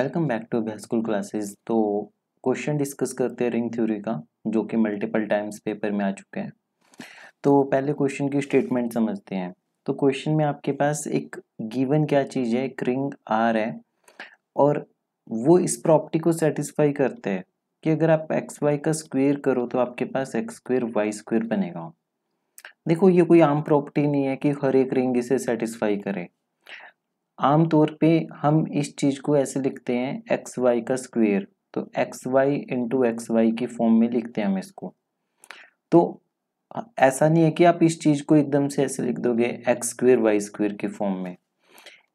welcome back to school classes तो question discuss करते हैं रिंग थ्योरी का जो कि मल्टीपल टाइम्स पेपर में आ चुके हैं तो पहले क्वेश्चन की स्टेटमेंट समझते हैं तो क्वेश्चन में आपके पास एक गिवन क्या चीज़ है एक रिंग आर है और वो इस प्रॉपर्टी को सेटिस्फाई करते हैं कि अगर आप एक्स वाई का स्क्वेयर करो तो आपके पास एक्स स्क्वेयर वाई स्क्वेयर बनेगा देखो ये कोई आम प्रॉपर्टी नहीं है कि हर एक रिंग इसे सेटिस्फाई करे आमतौर पे हम इस चीज़ को ऐसे लिखते हैं एक्स वाई का स्क्वेयर तो X Y into x Y की फॉर्म में लिखते हैं हम इसको तो ऐसा नहीं है कि आप इस चीज़ को एकदम से ऐसे लिख दोगे एक्स स्क्वेयर वाई स्क्वेयर के फॉर्म में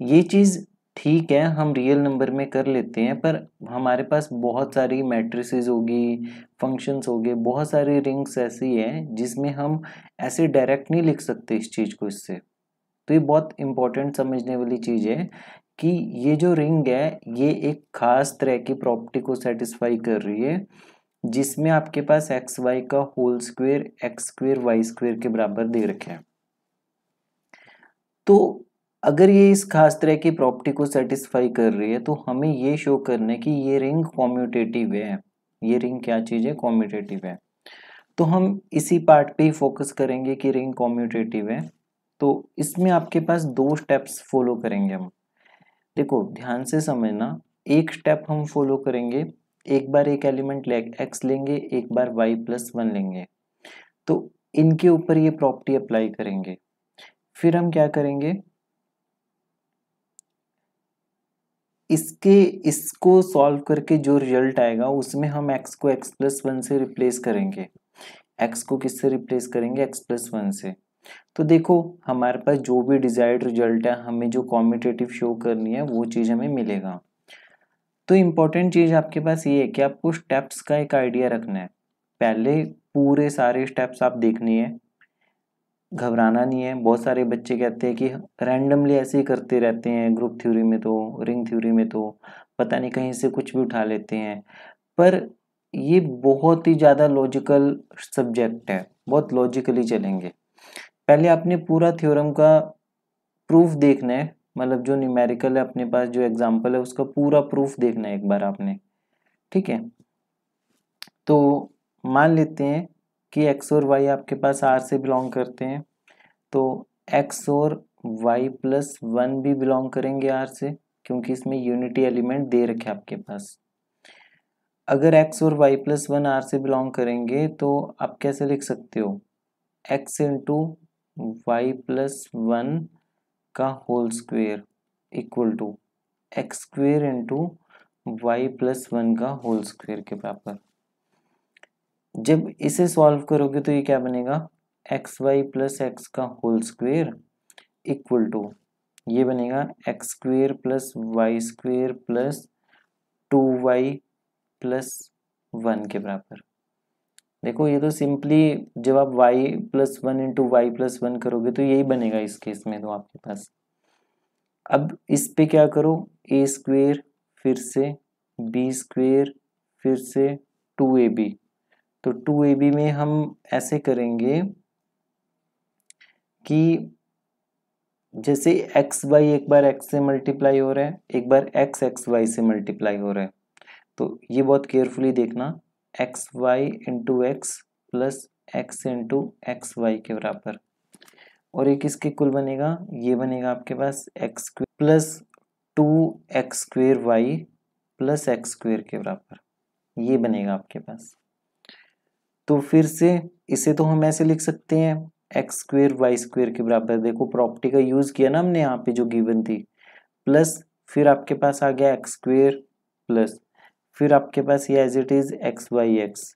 ये चीज़ ठीक है हम रियल नंबर में कर लेते हैं पर हमारे पास बहुत सारी मैट्रिसेस होगी फंक्शंस होंगे बहुत सारी रिंग्स ऐसी हैं जिसमें हम ऐसे डायरेक्ट नहीं लिख सकते इस चीज़ को इससे तो ये बहुत इंपॉर्टेंट समझने वाली चीज़ है कि ये जो रिंग है ये एक खास तरह की प्रॉपर्टी को सेटिस्फाई कर रही है जिसमें आपके पास एक्स वाई का whole square X square Y square के बराबर दे रखे हैं तो अगर ये इस खास तरह की प्रॉपर्टी को सेटिस्फाई कर रही है तो हमें ये शो करना है कि ये रिंग कॉम्यूटेटिव है ये रिंग क्या चीज़ है कॉम्यूटेटिव है तो हम इसी पार्ट पे ही फोकस करेंगे कि रिंग कॉम्यूटेटिव है तो इसमें आपके पास दो स्टेप्स फॉलो करेंगे हम देखो ध्यान से समझना एक स्टेप हम फॉलो करेंगे एक बार एक एलिमेंट ले, एक्स लेंगे एक बार वाई प्लस वन लेंगे तो इनके ऊपर ये प्रॉपर्टी अप्लाई करेंगे फिर हम क्या करेंगे इसके इसको सॉल्व करके जो रिजल्ट आएगा उसमें हम एक्स को एक्स प्लस वन से रिप्लेस करेंगे एक्स को किससे रिप्लेस करेंगे एक्स प्लस वन से तो देखो हमारे पास जो भी डिजायर्ड रिजल्ट है हमें जो कॉम्पिटेटिव शो करनी है वो चीज़ हमें मिलेगा तो इम्पोर्टेंट चीज़ आपके पास ये है कि आपको स्टेप्स का एक आइडिया रखना है पहले पूरे सारे स्टेप्स आप देखनी है घबराना नहीं है बहुत सारे बच्चे कहते हैं कि रैंडमली ऐसे ही करते रहते हैं ग्रुप थ्योरी में तो रिंग थ्योरी में तो पता नहीं कहीं से कुछ भी उठा लेते हैं पर ये बहुत ही ज़्यादा लॉजिकल सब्जेक्ट है बहुत लॉजिकली चलेंगे पहले आपने पूरा थ्योरम का प्रूफ देखना है मतलब जो न्यूमेरिकल है अपने पास जो एग्जाम्पल है उसका पूरा प्रूफ देखना है एक बार आपने ठीक है तो मान लेते हैं कि एक्स और वाई आपके पास आर से बिलोंग करते हैं तो एक्स और वाई प्लस वन भी बिलोंग करेंगे आर से क्योंकि इसमें यूनिटी एलिमेंट दे रखे आपके पास अगर एक्स और वाई प्लस वन आर से बिलोंग करेंगे तो आप कैसे लिख सकते हो X into Y plus one का whole square equal to X square into Y plus one का होल स्क्वेयर के बराबर जब इसे सॉल्व करोगे तो ये क्या बनेगा एक्स वाई प्लस एक्स का होल स्क्वेयर इक्वल टू ये बनेगा X square plus Y square plus two Y plus one के बराबर देखो ये तो सिंपली जब आप y plus one into Y plus one करोगे तो यही बनेगा इस केस में तो आपके पास अब इस पे क्या करो ए स्क्वेयर फिर से बी स्क्वेयर फिर से टू ए बी तो टू ए बी में हम ऐसे करेंगे कि जैसे एक्स वाई एक बार एक्स से मल्टीप्लाई हो रहा है एक बार एक्स एक्स वाई से मल्टीप्लाई हो रहा है तो ये बहुत केयरफुली देखना X Y into X plus x into x Y के बराबर और ये किसके कुल बनेगा ये बनेगा आपके पास X plus two X square Y plus x square के बराबर ये बनेगा आपके पास तो फिर से इसे तो हम ऐसे लिख सकते हैं एक्स स्क्वेयर वाई स्क्वेयर के बराबर देखो प्रॉपर्टी का यूज़ किया ना हमने यहाँ पे जो गिवन थी प्लस फिर आपके पास आ गया एक्स स्क्वेयर प्लस फिर आपके पास ये as it is X Y X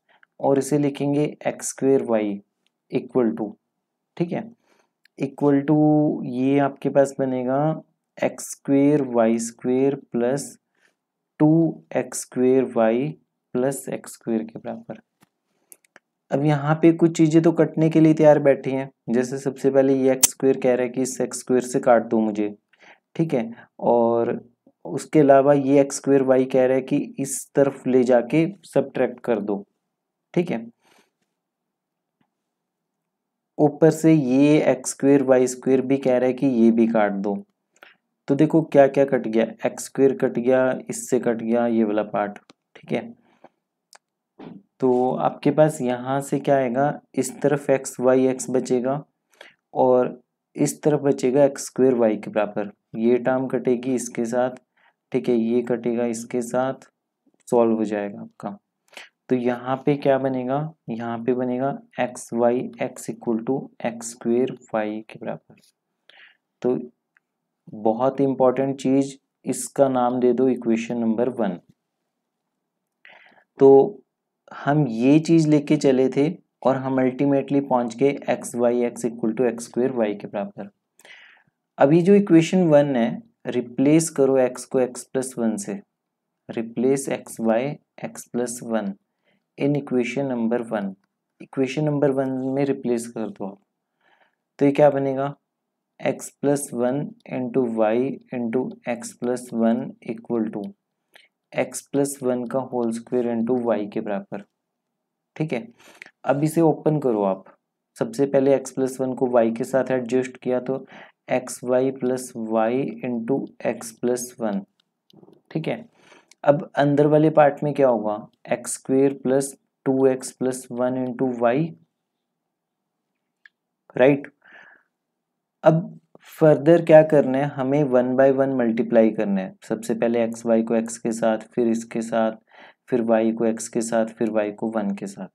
और इसे लिखेंगे X square Y equal to ठीक है इक्वल टू ये आपके पास बनेगा X square Y square plus two X square Y plus x square के बराबर अब यहाँ पे कुछ चीज़ें तो कटने के लिए तैयार बैठी हैं जैसे सबसे पहले ये एक्स स्क्वेयर कह रहा है कि इस एक्स स्क्वेयर से काट दो मुझे ठीक है और उसके अलावा ये एक्स स्क्वेयर वाई कह रहा है कि इस तरफ ले जाके सब कर दो ठीक है ऊपर से ये एक्स स्क्वेयर वाई स्क्वेयर भी कह रहा है कि ये भी काट दो तो देखो क्या क्या कट गया एक्स स्क्वेयर कट गया इससे कट गया ये वाला पार्ट ठीक है तो आपके पास यहाँ से क्या आएगा इस तरफ एक्स वाई एक्स बचेगा और इस तरफ बचेगा एक्स स्क्वेयर वाई के बराबर ये टर्म कटेगी इसके साथ ठीक है ये कटेगा इसके साथ सॉल्व हो जाएगा आपका तो यहाँ पे क्या बनेगा यहाँ पे बनेगा X Y x equal to X square Y के बराबर तो बहुत इम्पॉर्टेंट चीज इसका नाम दे दो इक्वेशन नंबर वन तो हम ये चीज लेके चले थे और हम अल्टीमेटली पहुंच गए X Y x equal to X square Y के बराबर अभी जो इक्वेशन वन है रिप्लेस करो एक्स को एक्स प्लस वन से replace X Y x plus one in equation number one equation number one में रिप्लेस कर दो आप तो ये क्या बनेगा X plus one into Y into X plus one equal to X plus one का होल स्क्वेयर इंटू वाई के बराबर ठीक है अब इसे ओपन करो आप सबसे पहले एक्स प्लस वन को वाई के साथ एडजस्ट किया तो X Y plus Y into X plus one ठीक है अब अंदर वाले पार्ट में क्या होगा X square plus two X plus one into Y right अब फर्दर क्या करना है हमें वन बाय वन मल्टीप्लाई करना है सबसे पहले एक्स वाई को एक्स के साथ फिर इसके साथ फिर वाई को एक्स के साथ फिर वाई को वन के साथ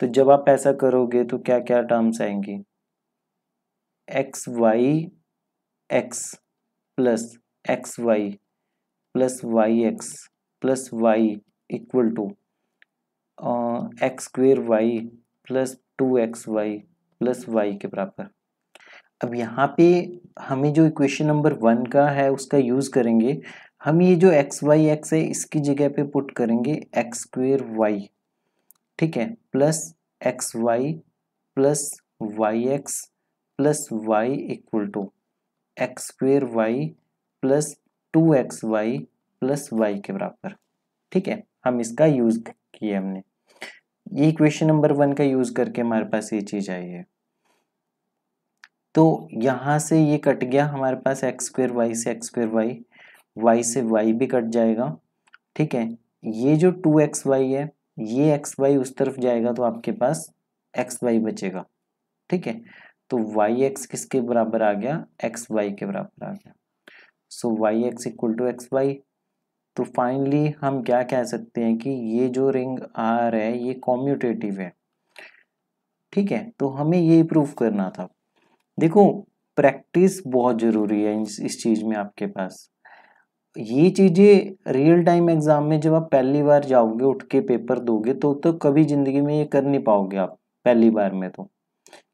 तो जब आप ऐसा करोगे तो क्या क्या टर्म्स आएंगी X Y x plus x Y plus Y x plus Y equal to X square Y plus two x Y plus Y के बराबर अब यहाँ पे हमें जो इक्वेशन नंबर वन का है उसका यूज़ करेंगे हम ये जो एक्स वाई एक्स है इसकी जगह पे पुट करेंगे एक्स स्क्वेयर वाई ठीक है plus x Y plus Y x plus Y equal to X square Y plus two x Y plus Y के बराबर ठीक है हम इसका यूज़ किया हमने ये इक्वेशन नंबर वन का यूज़ करके हमारे पास ये चीज़ आई है तो यहां से ये कट गया हमारे पास एक्स स्क्वेयर वाई से एक्स स्क्वेयर वाई वाई से वाई भी कट जाएगा ठीक है ये जो टू एक्स वाई है ये एक्स वाई उस तरफ जाएगा तो आपके पास एक्स वाई बचेगा ठीक है तो वाई एक्स किसके बराबर आ गया एक्स वाई के बराबर आ गया so y x equal to x y तो फाइनली हम क्या कह सकते हैं कि ये जो रिंग आर है ये कॉम्यूटेटिव है ठीक है तो हमें ये प्रूव करना था देखो प्रैक्टिस बहुत ज़रूरी है इस, इस चीज़ में आपके पास ये चीज़ें रियल टाइम एग्ज़ाम में जब आप पहली बार जाओगे उठ के पेपर दोगे तो तो कभी ज़िंदगी में ये कर नहीं पाओगे आप पहली बार में तो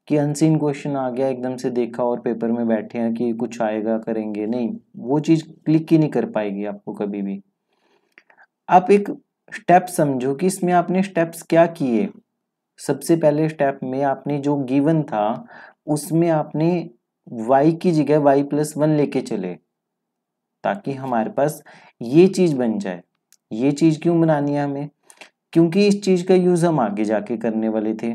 कि अनसीन क्वेश्चन आ गया एकदम से देखा और पेपर में बैठे हैं कि कुछ आएगा करेंगे नहीं वो चीज़ क्लिक ही नहीं कर पाएगी आपको कभी भी आप एक स्टेप समझो कि इसमें आपने स्टेप्स क्या किए सबसे पहले स्टेप में आपने जो गिवन था उसमें आपने वाई की जगह वाई प्लस वन लेके चले ताकि हमारे पास ये चीज़ बन जाए ये चीज़ क्यों बनानी है हमें क्योंकि इस चीज़ का यूज़ हम आगे जाके करने वाले थे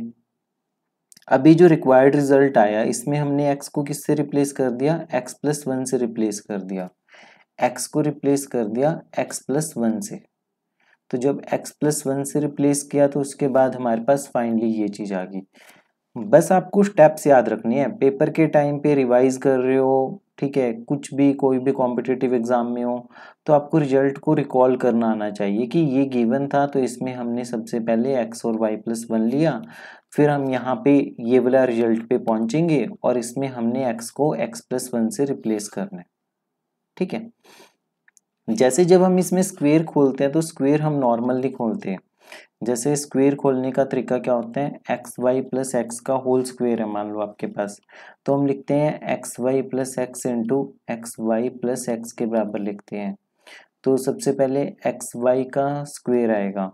अभी जो रिक्वायर्ड रिजल्ट आया इसमें हमने एक्स को किससे रिप्लेस कर दिया एक्स प्लस वन से रिप्लेस कर दिया एक्स को रिप्लेस कर दिया एक्स प्लस वन से तो जब एक्स प्लस वन से रिप्लेस किया तो उसके बाद हमारे पास फाइनली ये चीज़ आ गई बस आपको स्टेप्स याद रखने हैं पेपर के टाइम पे रिवाइज कर रहे हो ठीक है कुछ भी कोई भी कॉम्पिटिटिव एग्ज़ाम में हो तो आपको रिजल्ट को रिकॉल करना आना चाहिए कि ये गिवन था तो इसमें हमने सबसे पहले एक्स और वाई प्लस वन लिया फिर हम यहाँ पे ये वाला रिजल्ट पे पहुँचेंगे और इसमें हमने एक्स को एक्स प्लस वन से रिप्लेस करना है ठीक है जैसे जब हम इसमें स्क्वेयर खोलते हैं तो स्क्वेयर हम नॉर्मली खोलते हैं जैसे स्क्वेयर खोलने का तरीका क्या होता है एक्स वाई प्लस एक्स का होल स्क्वेयर है मान लो आपके पास तो हम लिखते हैं x Y plus x into x Y plus x के बराबर लिखते हैं तो सबसे पहले एक्स वाई का स्क्वेयर आएगा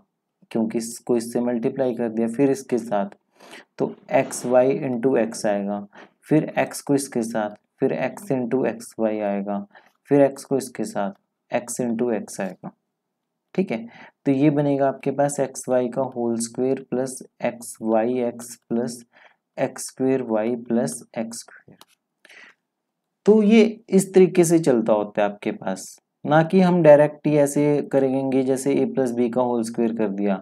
क्योंकि इसको इससे मल्टीप्लाई कर दिया फिर इसके साथ तो एक्स वाई इंटू एक्स आएगा फिर एक्स को इसके साथ फिर एक्स इंटू एक्स वाई आएगा फिर एक्स को इसके साथ एक्स इंटू एक्स आएगा ठीक है तो ये बनेगा आपके पास एक्स वाई का whole square plus x Y x plus x square Y plus x square तो ये इस तरीके से चलता होता है आपके पास ना कि हम डायरेक्ट ही ऐसे करेंगे जैसे ए प्लस बी का होल स्क्वेयर कर दिया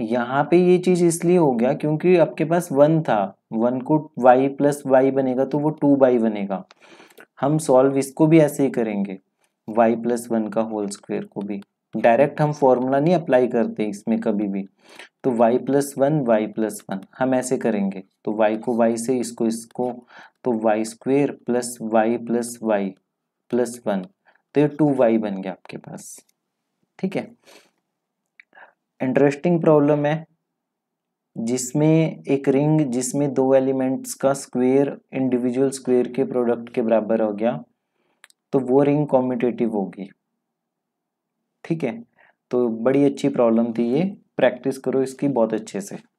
यहाँ पे ये चीज़ इसलिए हो गया क्योंकि आपके पास वन था वन को वाई प्लस वाई बनेगा तो वो टू बाई बनेगा हम सॉल्व इसको भी ऐसे ही करेंगे वाई प्लस वन का होल स्क्वेयर को भी डायरेक्ट हम फॉर्मूला नहीं अप्लाई करते इसमें कभी भी तो y plus one y plus one हम ऐसे करेंगे तो y को y से इसको इसको तो y square plus y plus y plus one तो ये टू वाई बन गया आपके पास ठीक है इंटरेस्टिंग प्रॉब्लम है जिसमें एक रिंग जिसमें दो एलिमेंट्स का स्क्वेयर इंडिविजुअल स्क्वेयर के प्रोडक्ट के बराबर हो गया तो वो रिंग कॉम्पिटेटिव होगी ठीक है तो बड़ी अच्छी प्रॉब्लम थी ये प्रैक्टिस करो इसकी बहुत अच्छे से